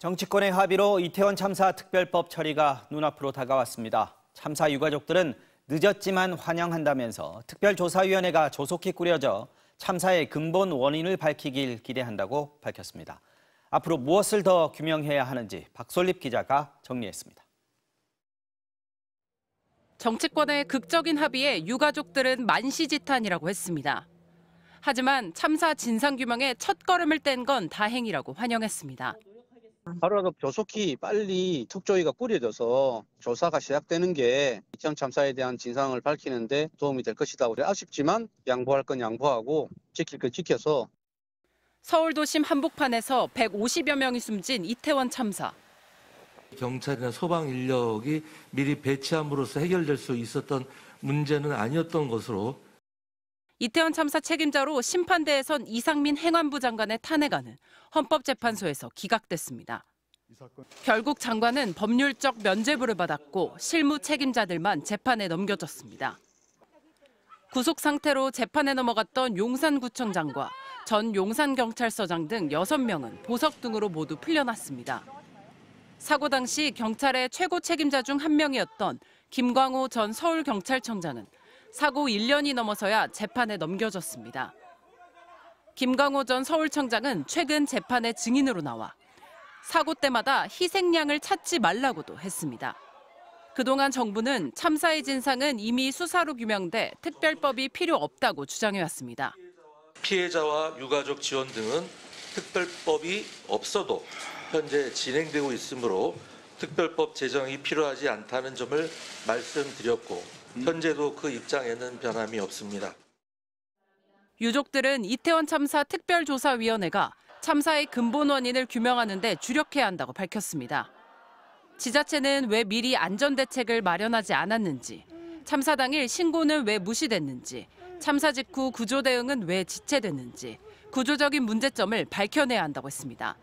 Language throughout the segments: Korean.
정치권의 합의로 이태원 참사 특별법 처리가 눈앞으로 다가왔습니다. 참사 유가족들은 늦었지만 환영한다면서 특별조사위원회가 조속히 꾸려져 참사의 근본 원인을 밝히길 기대한다고 밝혔습니다. 앞으로 무엇을 더 규명해야 하는지 박솔립 기자가 정리했습니다. 정치권의 극적인 합의에 유가족들은 만시지탄이라고 했습니다. 하지만 참사 진상규명의 첫 걸음을 뗀 건 다행이라고 환영했습니다. 하루라도 조속히 빨리 특조위가 꾸려져서 조사가 시작되는 게 이천 참사에 대한 진상을 밝히는데 도움이 될 것이다. 아쉽지만 양보할 건 양보하고 지킬 건 지켜서 서울 도심 한복판에서 150여 명이 숨진 이태원 참사. 경찰이나 소방 인력이 미리 배치함으로써 해결될 수 있었던 문제는 아니었던 것으로 이태원 참사 책임자로 심판대에선 이상민 행안부 장관의 탄핵안은 헌법재판소에서 기각됐습니다. 결국 장관은 법률적 면죄부를 받았고 실무 책임자들만 재판에 넘겨졌습니다. 구속 상태로 재판에 넘어갔던 용산구청장과 전 용산경찰서장 등 6명은 보석 등으로 모두 풀려났습니다. 사고 당시 경찰의 최고 책임자 중 한 명이었던 김광호 전 서울경찰청장은 사고 1년이 넘어서야 재판에 넘겨졌습니다. 김광호 전 서울청장은 최근 재판에 증인으로 나와 사고 때마다 희생양을 찾지 말라고도 했습니다. 그동안 정부는 참사의 진상은 이미 수사로 규명돼 특별법이 필요 없다고 주장해왔습니다. 피해자와 유가족 지원 등은 특별법이 없어도 현재 진행되고 있으므로 특별법 제정이 필요하지 않다는 점을 말씀드렸고 음. 현재도 그 입장에는 변함이 없습니다. 유족들은 이태원 참사 특별조사위원회가 참사의 근본 원인을 규명하는 데 주력해야 한다고 밝혔습니다. 지자체는 왜 미리 안전 대책을 마련하지 않았는지, 참사 당일 신고는 왜 무시됐는지, 참사 직후 구조 대응은 왜 지체됐는지 구조적인 문제점을 밝혀내야 한다고 했습니다.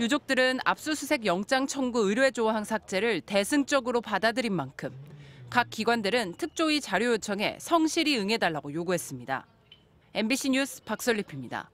유족들은 압수수색 영장 청구 의뢰 조항 삭제를 대승적으로 받아들인 만큼 각 기관들은 특조위 자료 요청에 성실히 응해달라고 요구했습니다. MBC 뉴스 박설립입니다.